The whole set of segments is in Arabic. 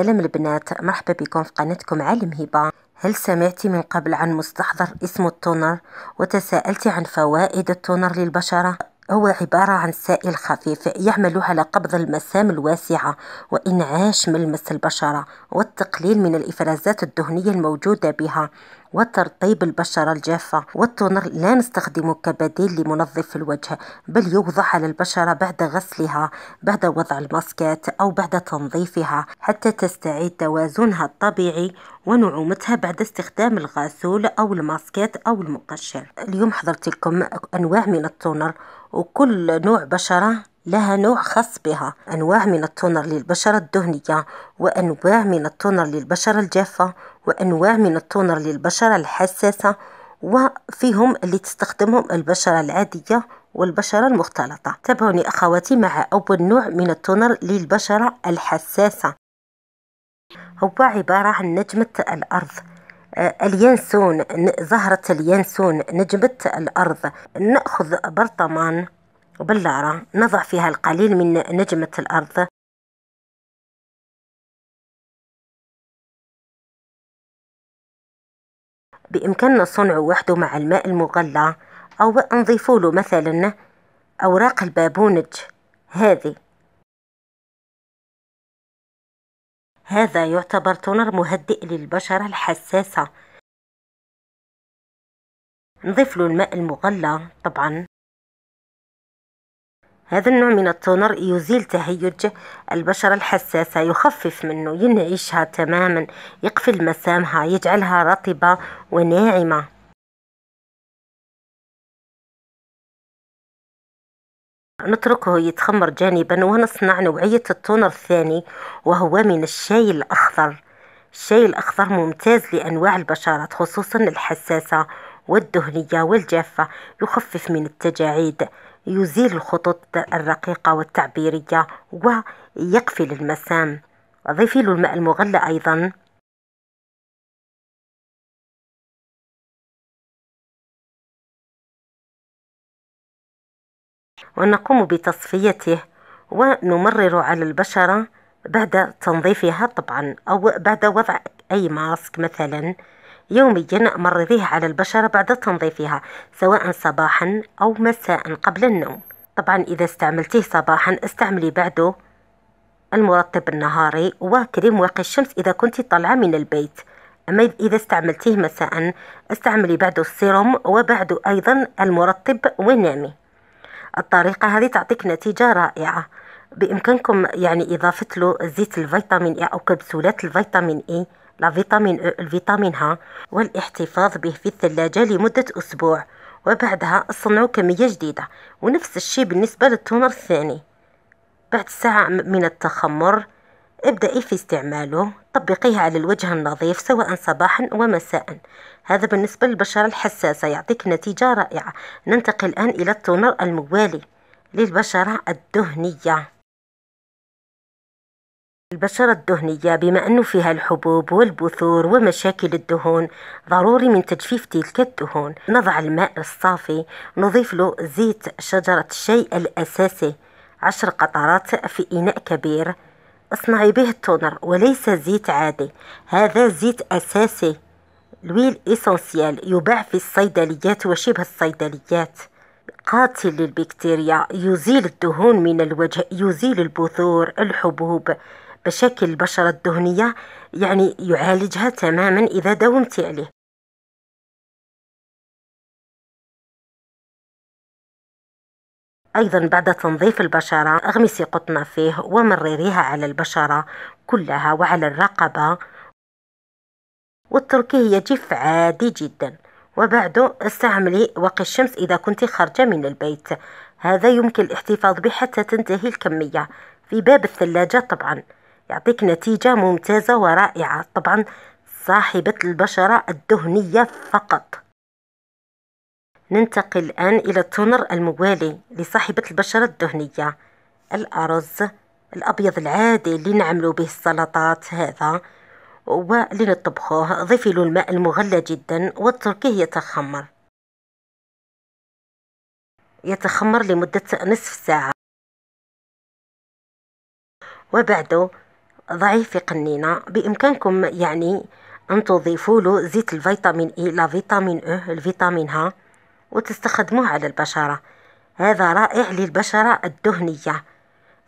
السلام البنات مرحبا بكم في قناتكم عالم هبة هل سمعتي من قبل عن مستحضر اسمه التونر وتساءلتي عن فوائد التونر للبشرة هو عبارة عن سائل خفيف يعمل على قبض المسام الواسعة وإنعاش ملمس البشرة والتقليل من الإفرازات الدهنية الموجودة بها وترطيب البشرة الجافة والتونر لا نستخدمه كبديل لمنظف الوجه بل يوضع على البشرة بعد غسلها بعد وضع الماسكات أو بعد تنظيفها حتى تستعيد توازنها الطبيعي ونعومتها بعد استخدام الغسول أو الماسكات أو المقشر اليوم حضرت لكم أنواع من التونر وكل نوع بشرة لها نوع خاص بها أنواع من التونر للبشرة الدهنية وأنواع من التونر للبشرة الجافة وأنواع من التونر للبشرة الحساسة وفيهم اللي تستخدمهم البشرة العادية والبشرة المختلطة تابعوني أخواتي مع أول نوع من التونر للبشرة الحساسة هو عبارة عن نجمة الأرض آه، اليانسون زهرة اليانسون نجمة الأرض نأخذ برطمان بلارة نضع فيها القليل من نجمة الأرض بإمكاننا صنع وحده مع الماء المغلى أو نضيف له مثلا أوراق البابونج هذه هذا يعتبر تونر مهدئ للبشرة الحساسة نضيف له الماء المغلى طبعا هذا النوع من التونر يزيل تهيج البشرة الحساسة يخفف منه ينعشها تماما يقفل مسامها يجعلها رطبة وناعمة نتركه يتخمر جانبا ونصنع نوعية التونر الثاني وهو من الشاي الأخضر الشاي الأخضر ممتاز لأنواع البشرات خصوصا الحساسة والدهنية والجافة يخفف من التجاعيد يزيل الخطوط الرقيقة والتعبيرية ويقفل المسام ضيفي له الماء المغلى أيضا ونقوم بتصفيته ونمرر على البشرة بعد تنظيفها طبعا أو بعد وضع أي ماسك مثلا يوميا مرريه على البشرة بعد تنظيفها سواء صباحا أو مساء قبل النوم طبعا إذا استعملتيه صباحا استعملي بعده المرطب النهاري وكريم واقي الشمس إذا كنت طالعة من البيت أما إذا استعملتيه مساء استعملي بعده السيروم وبعده أيضا المرطب ونامي الطريقة هذه تعطيك نتيجة رائعة بإمكانكم يعني إضافة له زيت الفيتامين إي أو كبسولات الفيتامين إي لفيتامين أو إيه، الفيتامين ها والاحتفاظ به في الثلاجة لمدة أسبوع وبعدها صنعوا كمية جديدة ونفس الشيء بالنسبة للتونر الثاني بعد ساعة من التخمر ابدأي في استعماله طبقيه على الوجه النظيف سواء صباحا ومساء هذا بالنسبة للبشرة الحساسة يعطيك نتيجة رائعة ننتقل الآن إلى التونر الموالي للبشرة الدهنية البشرة الدهنية بما أنه فيها الحبوب والبثور ومشاكل الدهون ضروري من تجفيف تلك الدهون نضع الماء الصافي نضيف له زيت شجرة الشاي الأساسي عشر قطرات في إناء كبير اصنعي به التونر وليس زيت عادي هذا زيت أساسي الويل إيسونسيال يباع في الصيدليات وشبه الصيدليات قاتل للبكتيريا يزيل الدهون من الوجه يزيل البثور الحبوب بشكل البشرة الدهنية يعني يعالجها تماما إذا داومت عليه أيضا بعد تنظيف البشرة أغمسي قطنة فيه ومرريها على البشرة كلها وعلى الرقبة واتركيه يجف عادي جدا وبعده استعملي وقي الشمس إذا كنت خارجة من البيت هذا يمكن الاحتفاظ به حتى تنتهي الكمية في باب الثلاجة طبعا يعطيك نتيجة ممتازة ورائعة طبعا صاحبة البشرة الدهنية فقط ننتقل الآن إلى التونر الموالي لصاحبة البشرة الدهنية الأرز الأبيض العادي اللي نعملو به السلطات هذا واللي نطبخوه ضيفي له الماء المغلى جدا واتركيه يتخمر يتخمر لمدة نصف ساعة وبعده ضعيف قنينة بإمكانكم يعني أن تضيفوا له زيت الفيتامين إي لا فيتامين أو الفيتامين ها وتستخدموه على البشرة هذا رائع للبشرة الدهنية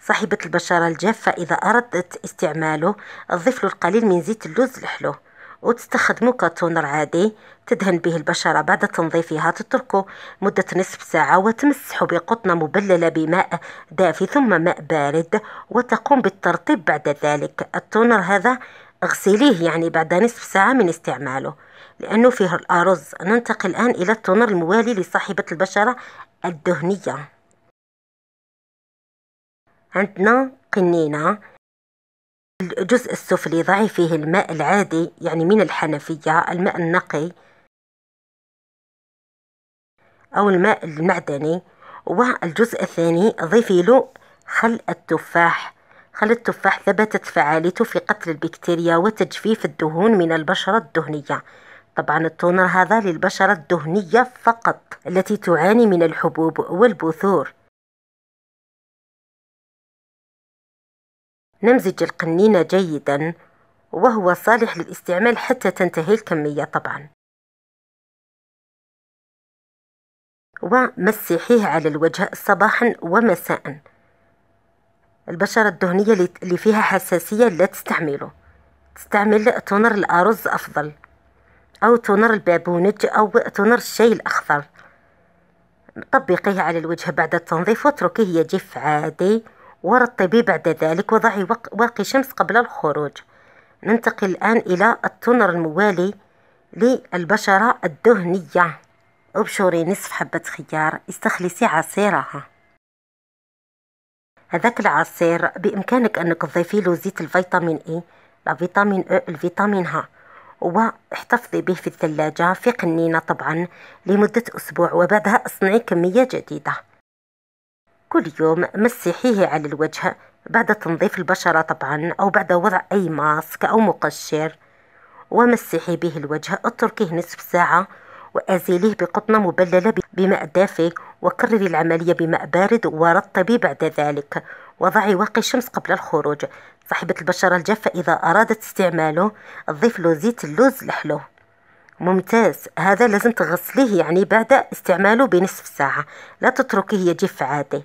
صاحبة البشرة الجافة إذا أردت استعماله ضيف له القليل من زيت اللوز الحلو وتستخدمه كتونر عادي تدهن به البشرة بعد تنظيفها تتركه مدة نصف ساعة وتمسح بقطنة مبللة بماء دافي ثم ماء بارد وتقوم بالترطيب بعد ذلك التونر هذا اغسليه يعني بعد نصف ساعة من استعماله لأنه فيه الأرز ننتقل الآن إلى التونر الموالي لصاحبة البشرة الدهنية عندنا قنينة الجزء السفلي ضعي فيه الماء العادي يعني من الحنفية الماء النقي أو الماء المعدني والجزء الثاني ضيفي له خل التفاح خل التفاح ثبتت فعاليته في قتل البكتيريا وتجفيف الدهون من البشرة الدهنية طبعا التونر هذا للبشرة الدهنية فقط التي تعاني من الحبوب والبثور نمزج القنينة جيدا وهو صالح للاستعمال حتى تنتهي الكمية طبعا ومسحيه على الوجه صباحا ومساء البشرة الدهنية اللي فيها حساسية لا تستعمله تستعمل تونر الأرز أفضل أو تونر البابونج أو تونر الشاي الأخضر طبقيه على الوجه بعد التنظيف واتركيه يجف عادي ورى الطبيب بعد ذلك وضعي واقي شمس قبل الخروج ننتقل الآن إلى التونر الموالي للبشرة الدهنية أبشري نصف حبة خيار استخلصي عصيرها هذاك العصير بإمكانك أنك تضيفي له زيت الفيتامين إي لا أو إيه، الفيتامين ها واحتفظي به في الثلاجة في قنينة طبعا لمدة أسبوع وبعدها اصنعي كمية جديدة كل يوم مسحيه على الوجه بعد تنظيف البشرة طبعا أو بعد وضع أي ماسك أو مقشر ومسحي به الوجه اتركيه نصف ساعة وأزيليه بقطنة مبللة بماء دافئ وكرري العملية بماء بارد ورطبي بعد ذلك وضعي واقي الشمس قبل الخروج صاحبة البشرة الجافة إذا أرادت استعماله ضيف له زيت اللوز لحلو ممتاز هذا لازم تغسليه يعني بعد استعماله بنصف ساعة لا تتركيه يجف عادي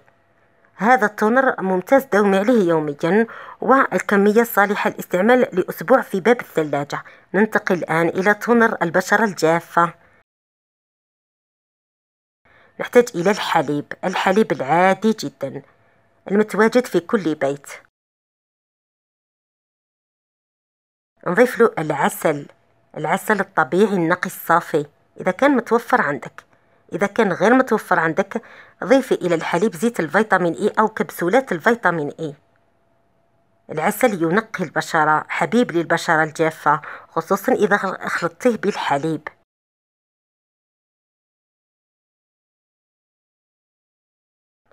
هذا التونر ممتاز دومي عليه يوميا والكمية الصالحة للاستعمال لأسبوع في باب الثلاجة ننتقل الآن إلى تونر البشرة الجافة نحتاج إلى الحليب الحليب العادي جدا المتواجد في كل بيت نضيف له العسل العسل الطبيعي النقي الصافي إذا كان متوفر عندك إذا كان غير متوفر عندك ضيفي إلى الحليب زيت الفيتامين إي أو كبسولات الفيتامين إي العسل ينقي البشرة حبيب للبشرة الجافة خصوصا إذا خلطتيه بالحليب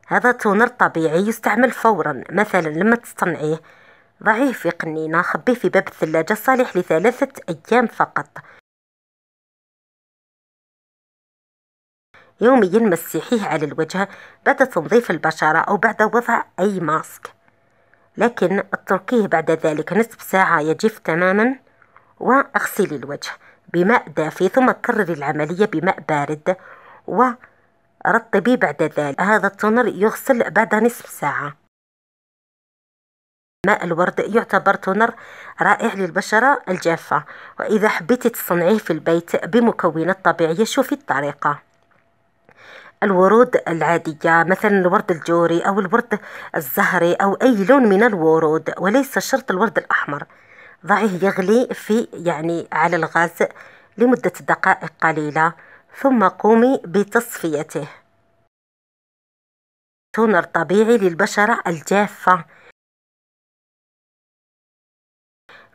هذا تونر طبيعي يستعمل فورا مثلا لما تصنعيه ضعيه في قنينة خبيه في باب الثلاجة صالح لثلاثة أيام فقط يوميا مسيحيه على الوجه بعد تنظيف البشرة أو بعد وضع أي ماسك لكن اتركيه بعد ذلك نصف ساعة يجف تماما واغسلي الوجه بماء دافي ثم كرري العملية بماء بارد ورطبي بعد ذلك هذا التونر يغسل بعد نصف ساعة ماء الورد يعتبر تونر رائع للبشرة الجافة وإذا حبيتي تصنعيه في البيت بمكونات طبيعية شوفي الطريقة الورود العادية مثلا الورد الجوري أو الورد الزهري أو أي لون من الورود وليس شرط الورد الأحمر ضعيه يغلي في يعني على الغاز لمدة دقائق قليلة ثم قومي بتصفيته تونر طبيعي للبشرة الجافة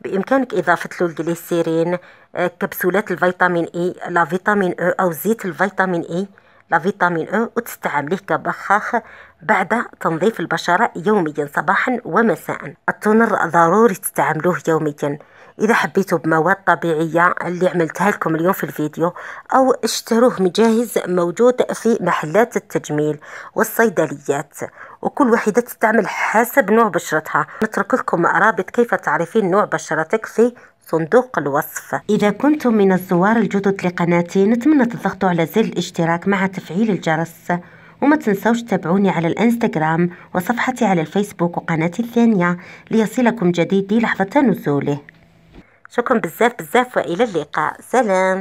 بإمكانك إضافة له الجليسيرين آه، كبسولات الفيتامين إي لا فيتامين أو زيت الفيتامين إي لا فيتامين او إيه وتستعمليه كبخاخ بعد تنظيف البشرة يوميا صباحا ومساء التونر ضروري تستعملوه يوميا إذا حبيتوا بمواد طبيعية اللي عملتها لكم اليوم في الفيديو أو اشتروه مجهز موجود في محلات التجميل والصيدليات وكل وحدة تستعمل حسب نوع بشرتها نترك لكم رابط كيف تعرفين نوع بشرتك في صندوق الوصف إذا كنتم من الزوار الجدد لقناتي نتمنى تضغطوا على زر الاشتراك مع تفعيل الجرس وما تنسوش تتابعوني على الانستغرام وصفحتي على الفيسبوك وقناتي الثانية ليصلكم جديدي لحظة نزوله شكرا بزاف بزاف وإلى اللقاء سلام